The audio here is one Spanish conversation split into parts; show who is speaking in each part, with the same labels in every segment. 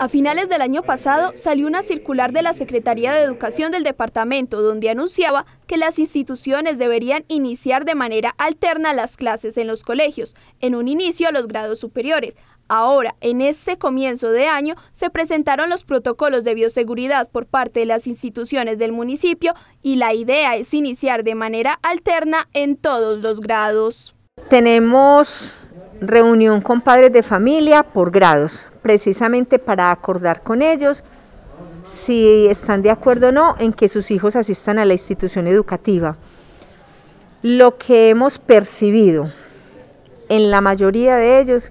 Speaker 1: A finales del año pasado salió una circular de la Secretaría de Educación del departamento donde anunciaba que las instituciones deberían iniciar de manera alterna las clases en los colegios, en un inicio a los grados superiores. Ahora, en este comienzo de año, se presentaron los protocolos de bioseguridad por parte de las instituciones del municipio y la idea es iniciar de manera alterna en todos los grados. Tenemos reunión con padres de familia por grados precisamente para acordar con ellos si están de acuerdo o no en que sus hijos asistan a la
Speaker 2: institución educativa. Lo que hemos percibido en la mayoría de ellos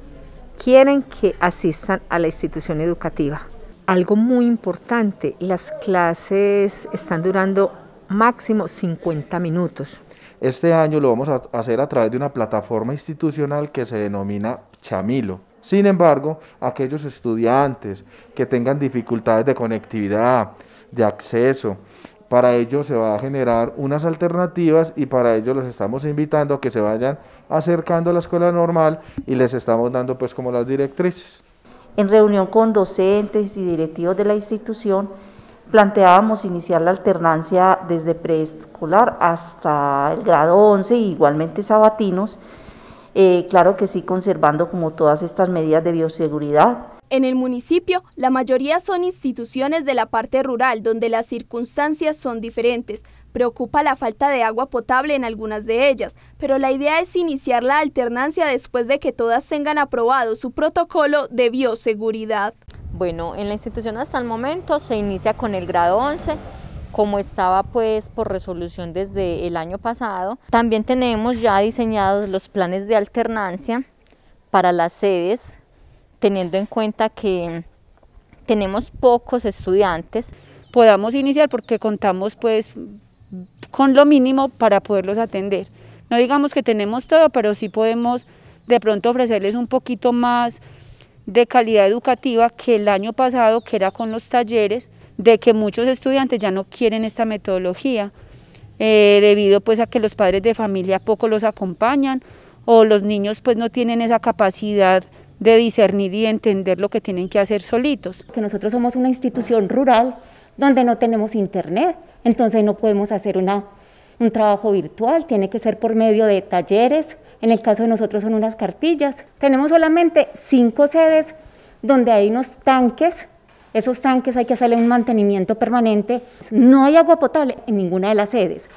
Speaker 2: quieren que asistan a la institución educativa. Algo muy importante, las clases están durando máximo 50 minutos.
Speaker 3: Este año lo vamos a hacer a través de una plataforma institucional que se denomina Chamilo. Sin embargo, aquellos estudiantes que tengan dificultades de conectividad, de acceso, para ello se va a generar unas alternativas y para ello los estamos invitando a que se vayan acercando a la escuela normal y les estamos dando pues como las directrices. En reunión con
Speaker 2: docentes y directivos de la institución, planteábamos iniciar la alternancia desde preescolar hasta el grado 11 y igualmente sabatinos eh, claro que sí conservando como todas estas medidas de bioseguridad. En el municipio,
Speaker 1: la mayoría son instituciones de la parte rural, donde las circunstancias son diferentes. Preocupa la falta de agua potable en algunas de ellas, pero la idea es iniciar la alternancia después de que todas tengan aprobado su protocolo de bioseguridad. Bueno, en la institución hasta el momento se inicia con el grado 11, como estaba pues por resolución desde el año pasado. También tenemos ya diseñados los planes de alternancia para las sedes, teniendo en cuenta que
Speaker 2: tenemos pocos estudiantes. Podamos iniciar porque contamos pues con lo mínimo para poderlos atender. No digamos que tenemos todo, pero sí podemos de pronto ofrecerles un poquito más de calidad educativa que el año pasado, que era con los talleres, de que muchos estudiantes ya no quieren esta metodología, eh, debido pues a que los padres de familia poco los acompañan o los niños pues no tienen esa capacidad de discernir y entender lo que tienen que hacer solitos. Que nosotros somos una institución rural donde no tenemos internet, entonces no podemos hacer un trabajo virtual, tiene que ser por medio de talleres, en el caso de nosotros son unas cartillas. Tenemos solamente cinco sedes donde hay unos tanques esos tanques hay que hacerle un mantenimiento permanente. No hay agua potable en ninguna de las sedes.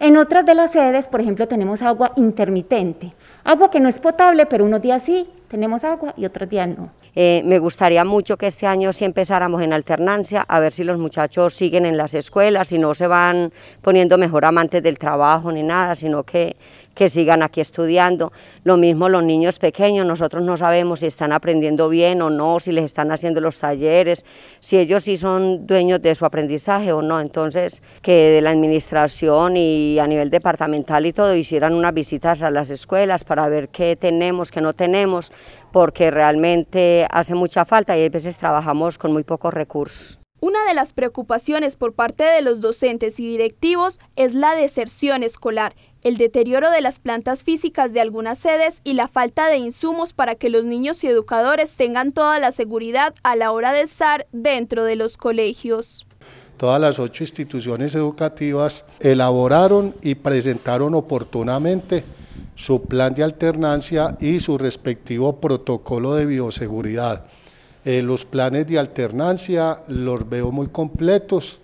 Speaker 2: En otras de las sedes, por ejemplo, tenemos agua intermitente, agua que no es potable, pero unos días sí, tenemos agua y otros días no. Eh, me gustaría mucho que este año sí empezáramos en alternancia, a ver si los muchachos siguen en las escuelas, si no se van poniendo mejor amantes del trabajo ni nada, sino que, que sigan aquí estudiando. Lo mismo los niños pequeños, nosotros no sabemos si están aprendiendo bien o no, si les están haciendo los talleres, si ellos sí son dueños de su aprendizaje o no. Entonces, que de la administración y a nivel departamental y todo hicieran unas visitas a las escuelas para ver qué tenemos, qué no tenemos, porque realmente hace mucha falta y a veces trabajamos con muy pocos recursos.
Speaker 1: Una de las preocupaciones por parte de los docentes y directivos es la deserción escolar, el deterioro de las plantas físicas de algunas sedes y la falta de insumos para que los niños y educadores tengan toda la seguridad a la hora de estar dentro de los colegios
Speaker 3: todas las ocho instituciones educativas elaboraron y presentaron oportunamente su plan de alternancia y su respectivo protocolo de bioseguridad. Eh, los planes de alternancia los veo muy completos,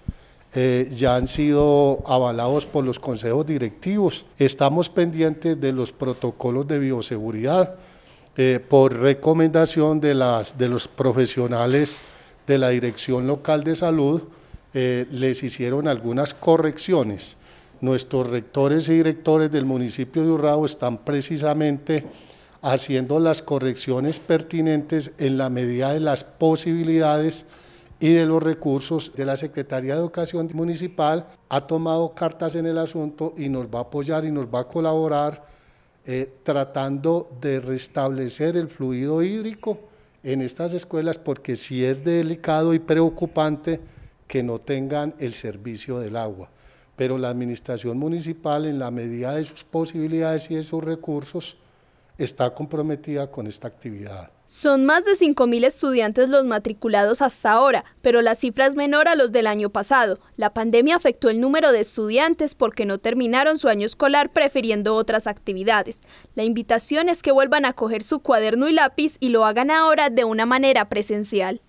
Speaker 3: eh, ya han sido avalados por los consejos directivos. Estamos pendientes de los protocolos de bioseguridad eh, por recomendación de, las, de los profesionales de la Dirección Local de Salud. les hicieron algunas correcciones nuestros rectores y directores del municipio de Urrao están precisamente haciendo las correcciones pertinentes en la medida de las posibilidades y de los recursos de la Secretaría de Educación Municipal ha tomado cartas en el asunto y nos va a apoyar y nos va a colaborar eh, tratando de restablecer el fluido hídrico en estas escuelas porque sí es delicado y preocupante que no tengan el servicio del agua pero la administración municipal, en la medida de sus posibilidades y de sus recursos, está comprometida con esta actividad.
Speaker 1: Son más de 5.000 estudiantes los matriculados hasta ahora, pero la cifra es menor a los del año pasado. La pandemia afectó el número de estudiantes porque no terminaron su año escolar prefiriendo otras actividades. La invitación es que vuelvan a coger su cuaderno y lápiz y lo hagan ahora de una manera presencial.